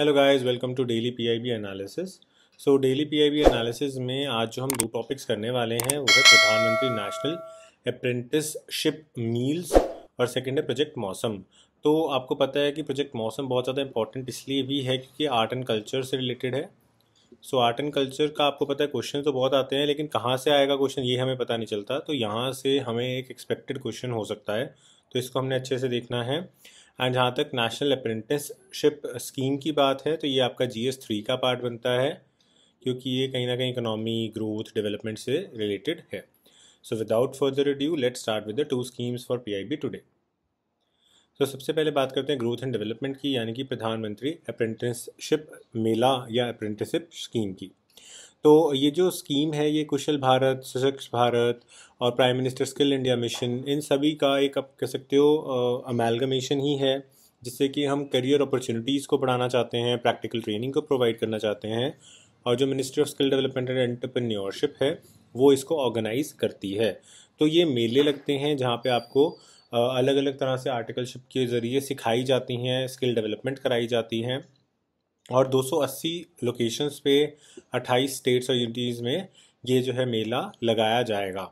hello guys welcome to daily PIB analysis so daily PIB analysis में आज जो हम दो टॉपिक्स करने वाले हैं वो है प्रधानमंत्री नेशनल अप्रेंटिसशिप मील्स और सेकेंड है प्रोजेक्ट मौसम तो आपको पता है कि प्रोजेक्ट मौसम बहुत ज़्यादा इंपॉर्टेंट इसलिए भी है क्योंकि आर्ट एंड कल्चर से रिलेटेड है सो आर्ट एंड कल्चर का आपको पता है क्वेश्चन तो बहुत आते हैं लेकिन कहाँ से आएगा क्वेश्चन ये हमें पता नहीं चलता तो यहाँ से हमें एक एक्सपेक्टेड क्वेश्चन हो सकता है तो इसको हमने अच्छे से देखना है एंड जहाँ तक नेशनल अप्रेंटिसशिप स्कीम की बात है तो ये आपका जी एस थ्री का पार्ट बनता है क्योंकि ये कहीं ना कहीं इकोनॉमी ग्रोथ डेवलपमेंट से रिलेटेड है so without further due let start with the two schemes for P I B today तो सबसे पहले बात करते हैं ग्रोथ एंड डेवलपमेंट की यानी कि प्रधानमंत्री अप्रेंटिसशिप मेला या अप्रेंटिसशिप स्कीम की तो ये जो स्कीम है ये कुशल भारत सशक्त भारत और prime minister skill India mission इन सभी का एक आप कह सकते हो अमेलगमेशन ही है जिससे कि हम करियर अपॉर्चुनिटीज़ को बढ़ाना चाहते हैं प्रैक्टिकल ट्रेनिंग को प्रोवाइड करना चाहते हैं और जो ministry of skill development and entrepreneurship है वो इसको ऑर्गेनाइज करती है तो ये मेले लगते हैं जहाँ पे आपको अलग अलग तरह से आर्टिकलशिप के ज़रिए सिखाई जाती हैं स्किल डेवलपमेंट कराई जाती हैं और 280 लोकेशंस पे 28 स्टेट्स और यूनिटीज़ में ये जो है मेला लगाया जाएगा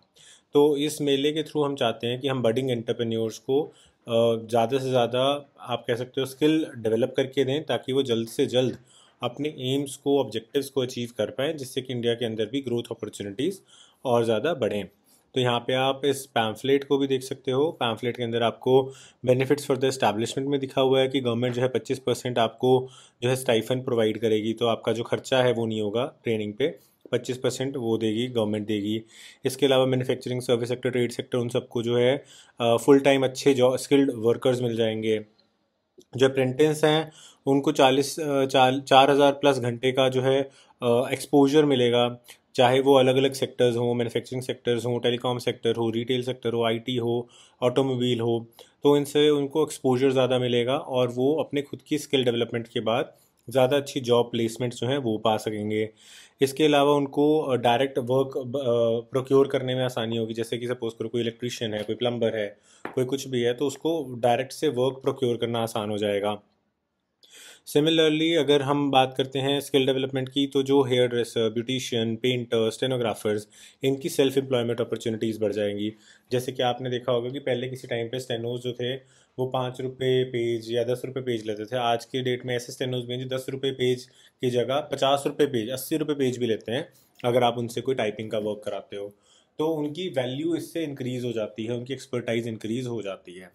तो इस मेले के थ्रू हम चाहते हैं कि हम बडिंग एंटरप्रेन्योर्स को ज़्यादा से ज़्यादा आप कह सकते हो स्किल डेवलप करके दें ताकि वो जल्द से जल्द अपने एम्स को ऑब्जेक्टिव्स को अचीव कर पाएँ जिससे कि इंडिया के अंदर भी ग्रोथ अपॉर्चुनिटीज़ और ज़्यादा बढ़ें तो यहाँ पे आप इस पैम्फलेट को भी देख सकते हो पैम्फलेट के अंदर आपको बेनिफिट्स फॉर द इस्टेब्लिशमेंट में दिखा हुआ है कि गवर्नमेंट जो है पच्चीस परसेंट आपको जो है स्टाइफन प्रोवाइड करेगी तो आपका जो खर्चा है वो नहीं होगा ट्रेनिंग पे पच्चीस परसेंट वो देगी गवर्नमेंट देगी इसके अलावा manufacturing service sector trade sector उन सबको जो है फुल टाइम अच्छे जॉब स्किल्ड वर्कर्स मिल जाएंगे जो अप्रेंटिस हैं उनको चालीस चार हज़ार प्लस घंटे का जो है एक्सपोजर मिलेगा चाहे वो अलग अलग सेक्टर्स हों मैन्युफैक्चरिंग सेक्टर्स हों टेलीकॉम सेक्टर हो रिटेल सेक्टर हो आईटी हो ऑटोमोबाइल हो तो इनसे उनको एक्सपोजर ज़्यादा मिलेगा और वो अपने खुद की स्किल डेवलपमेंट के बाद ज़्यादा अच्छी जॉब प्लेसमेंट जो हैं वो पा सकेंगे इसके अलावा उनको डायरेक्ट वर्क प्रोक्योर करने में आसानी होगी जैसे कि सपोज करो कोई इलेक्ट्रिशियन है कोई प्लम्बर है कोई कुछ भी है तो उसको डायरेक्ट से वर्क प्रोक्योर करना आसान हो जाएगा सिमिलरली अगर हम बात करते हैं स्किल डेवलपमेंट की तो जो hair dresser beautician painter stenographers इनकी सेल्फ एम्प्लॉयमेंट अपॉर्चुनिटीज़ बढ़ जाएंगी जैसे कि आपने देखा होगा कि पहले किसी टाइम पे स्टेनोज जो थे वो पाँच रुपये पेज या दस रुपये पेज लेते थे आज के डेट में ऐसे स्टेनोज भी हैं जो दस रुपये पेज की जगह पचास रुपये पेज अस्सी रुपये पेज भी लेते हैं अगर आप उनसे कोई टाइपिंग का वर्क कराते हो तो उनकी वैल्यू इससे इंक्रीज़ हो जाती है उनकी एक्सपर्टाइज इंक्रीज़ हो जाती है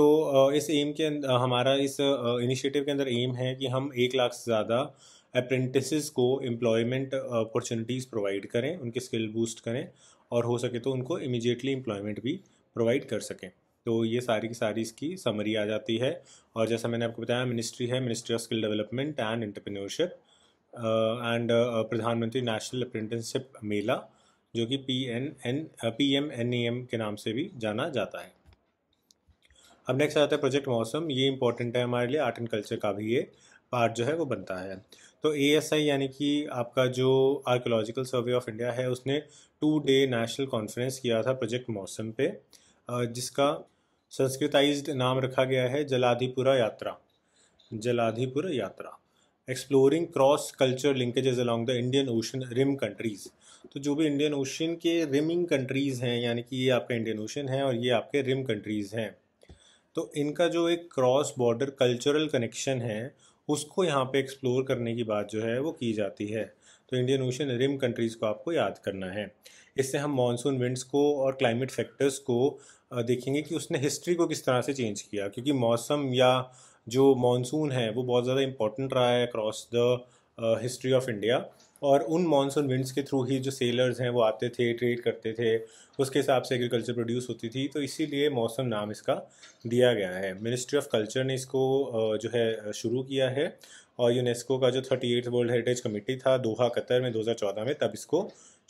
तो इस एम के हमारा इस इनिशिएटिव के अंदर एम है कि हम एक लाख से ज़्यादा अप्रेंटिस को एम्प्लॉयमेंट अपॉर्चुनिटीज़ प्रोवाइड करें उनके स्किल बूस्ट करें और हो सके तो उनको इमिजिएटली एम्प्लॉयमेंट भी प्रोवाइड कर सकें तो ये सारी की सारी इसकी समरी आ जाती है और जैसा मैंने आपको बताया मिनिस्ट्री है ministry of skill development and entrepreneurship and प्रधानमंत्री नेशनल अप्रेंटिसशिप मेला जो कि P N N P M N E M के नाम से भी जाना जाता है अब नेक्स्ट आता है प्रोजेक्ट मौसम ये इंपॉर्टेंट है हमारे लिए आर्ट एंड कल्चर का भी ये पार्ट जो है वो बनता है तो ए एस आई यानी कि आपका जो आर्कोलॉजिकल सर्वे ऑफ इंडिया है उसने टू डे नेशनल कॉन्फ्रेंस किया था प्रोजेक्ट मौसम पे जिसका संस्कृताइज नाम रखा गया है जलाधिपुरा यात्रा जलाधिपुरा यात्रा exploring cross culture linkages along the Indian Ocean rim countries तो जो भी इंडियन ओशन के रिमिंग कंट्रीज़ हैं यानी कि ये आपका इंडियन ओशन है और ये आपके रिम कंट्रीज़ हैं तो इनका जो एक क्रॉस बॉर्डर कल्चरल कनेक्शन है उसको यहाँ पे एक्सप्लोर करने की बात जो है वो की जाती है तो इंडियन ओशन रिम कंट्रीज़ को आपको याद करना है इससे हम मानसून विंड्स को और क्लाइमेट फैक्टर्स को देखेंगे कि उसने हिस्ट्री को किस तरह से चेंज किया क्योंकि मौसम या जो मानसून है वो बहुत ज़्यादा इंपॉर्टेंट रहा है across the history of India और उन मानसून विंड्स के थ्रू ही जो सेलर्स हैं वो आते थे ट्रेड करते थे उसके हिसाब से एग्रीकल्चर प्रोड्यूस होती थी तो इसीलिए मौसम नाम इसका दिया गया है मिनिस्ट्री ऑफ कल्चर ने इसको जो है शुरू किया है और यूनेस्को का जो thirty eight world heritage committee था दोहा कतर में 2014 में तब इसको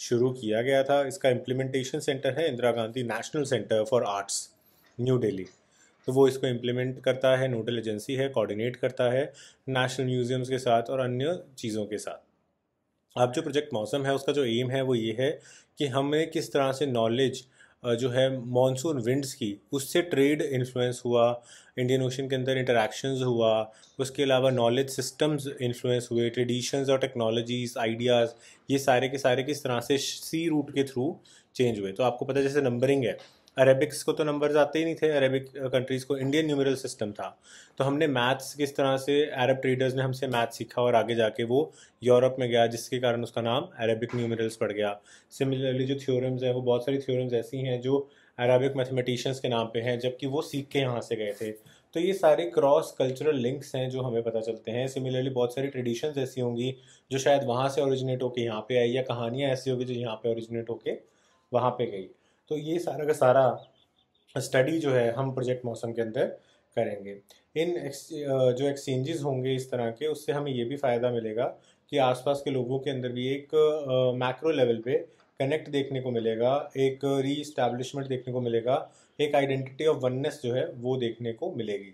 शुरू किया गया था इसका इम्प्लीमेंटेशन सेंटर है Indira Gandhi national centre for arts new Delhi तो वो इसको इम्प्लीमेंट करता है नोडल एजेंसी है कोऑर्डिनेट करता है नेशनल म्यूजियम्स के साथ और अन्य चीज़ों के साथ अब जो प्रोजेक्ट मौसम है उसका जो एम है वो ये है कि हमें किस तरह से नॉलेज जो है मॉनसून विंड्स की उससे ट्रेड इन्फ्लुएंस हुआ इंडियन ओशन के अंदर इंटरेक्शंस हुआ उसके अलावा नॉलेज सिस्टम्स इन्फ्लुएंस हुए ट्रेडिशंस और टेक्नोलॉजीज आइडियाज़ ये सारे के सारे किस तरह से सी रूट के थ्रू चेंज हुए तो आपको पता जैसे नंबरिंग है अरेबिक्स को तो नंबर्स आते ही नहीं थे अरेबिक कंट्रीज़ को इंडियन न्यूमरल सिस्टम था तो हमने मैथ्स किस तरह से अरब ट्रेडर्स ने हमसे मैथ सीखा और आगे जाके वो यूरोप में गया जिसके कारण उसका नाम अरेबिक न्यूमरल्स पड़ गया सिमिलरली जो थ्योरम्स हैं वो बहुत सारी थ्योरम्स ऐसी हैं जो अरबिक मैथमेटिशियंस के नाम पे हैं जबकि वो सीख के यहाँ से गए थे तो ये सारे क्रॉस कल्चरल लिंक्स हैं जो हमें पता चलते हैं सिमिलरली बहुत सारी ट्रेडिशंस ऐसी होंगी जो शायद वहाँ से ओरिजिनेट होके यहाँ पे आई या कहानियाँ ऐसी होगी जो यहाँ पे ओरिजिनेट होके वहाँ पे गई तो ये सारा का सारा स्टडी जो है हम प्रोजेक्ट मौसम के अंदर करेंगे इन जो एक्सचेंजेस होंगे इस तरह के उससे हमें ये भी फ़ायदा मिलेगा कि आसपास के लोगों के अंदर भी एक मैक्रो लेवल पे कनेक्ट देखने को मिलेगा एक री इस्टेब्लिशमेंट देखने को मिलेगा एक आइडेंटिटी ऑफ वननेस जो है वो देखने को मिलेगी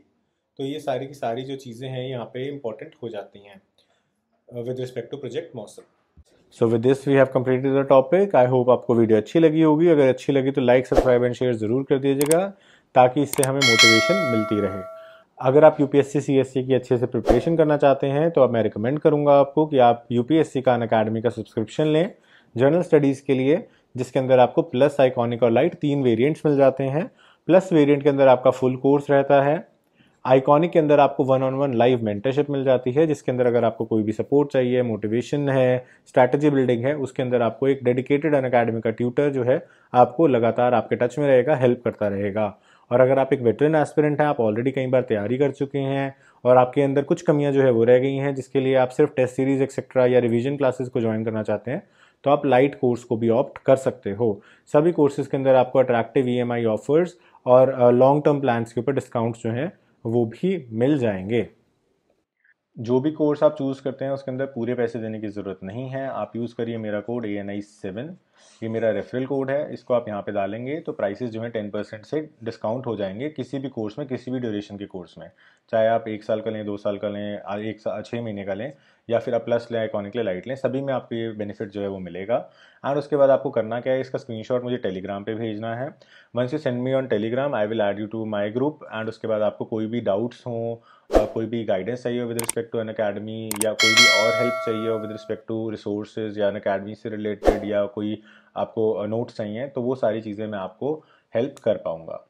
तो ये सारी की सारी जो चीज़ें हैं यहाँ पे इम्पॉर्टेंट हो जाती हैं with respect to project Mausam so with this we have completed the topic I hope आपको वीडियो अच्छी लगी होगी अगर अच्छी लगी तो लाइक सब्सक्राइब एंड शेयर ज़रूर कर दीजिएगा ताकि इससे हमें मोटिवेशन मिलती रहे अगर आप यू पी की अच्छे से प्रिपरेशन करना चाहते हैं तो अब मैं रिकमेंड करूँगा आपको कि आप यू पी का अन अकेडमी का सब्सक्रिप्शन लें जर्नल स्टडीज़ के लिए जिसके अंदर आपको प्लस आइकॉनिक और लाइट तीन वेरिएंट्स मिल जाते हैं प्लस वेरिएंट के अंदर आपका फुल कोर्स रहता है आइकॉनिक के अंदर आपको one on one live mentorship मिल जाती है जिसके अंदर अगर आपको कोई भी सपोर्ट चाहिए मोटिवेशन है स्ट्रैटेजी बिल्डिंग है उसके अंदर आपको एक डेडिकेटेड अन अकेडमी का ट्यूटर जो है आपको लगातार आपके टच में रहेगा हेल्प करता रहेगा और अगर आप एक वेटरन एस्पिरेंट हैं आप ऑलरेडी कई बार तैयारी कर चुके हैं और आपके अंदर कुछ कमियां जो है वो रह गई हैं जिसके लिए आप सिर्फ टेस्ट सीरीज एक्सेट्रा या रिवीजन क्लासेस को ज्वाइन करना चाहते हैं तो आप लाइट कोर्स को भी ऑप्ट कर सकते हो सभी कोर्सेज के अंदर आपको अट्रैक्टिव ई ऑफर्स और लॉन्ग टर्म प्लान्स के ऊपर डिस्काउंट्स जो हैं वो भी मिल जाएंगे जो भी कोर्स आप चूज़ करते हैं उसके अंदर पूरे पैसे देने की ज़रूरत नहीं है आप यूज़ करिए मेरा code A N I seven ये मेरा रेफरल कोड है इसको आप यहाँ पे डालेंगे तो प्राइसेस जो है टेन परसेंट से डिस्काउंट हो जाएंगे किसी भी कोर्स में किसी भी ड्यूरेशन के कोर्स में चाहे आप एक साल का लें दो साल का लें एक साल छः महीने का लें या फिर आप प्लस लें इकोनिकली लाइट लें सभी में आपको ये बेनिफिट जो है वो मिलेगा एंड उसके बाद आपको करना क्या है इसका स्क्रीन मुझे टेलीग्राम पर भेजना है once you send me on Telegram I will add you to my group and उसके बाद आपको कोई भी डाउट्स हो कोई भी गाइडेंस चाहिए with respect to Unacademy या कोई भी और हेल्प चाहिए विद रिस्पेक्ट टू रिसोर्सेज या अन अकेडमी से रिलेटेड या कोई आपको नोट्स चाहिए तो वो सारी चीज़ें मैं आपको हेल्प कर पाऊँगा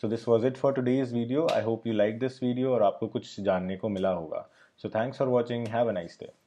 so this was it for this video I hope you like this video और आपको कुछ जानने को मिला होगा so thanks for watching have a nice day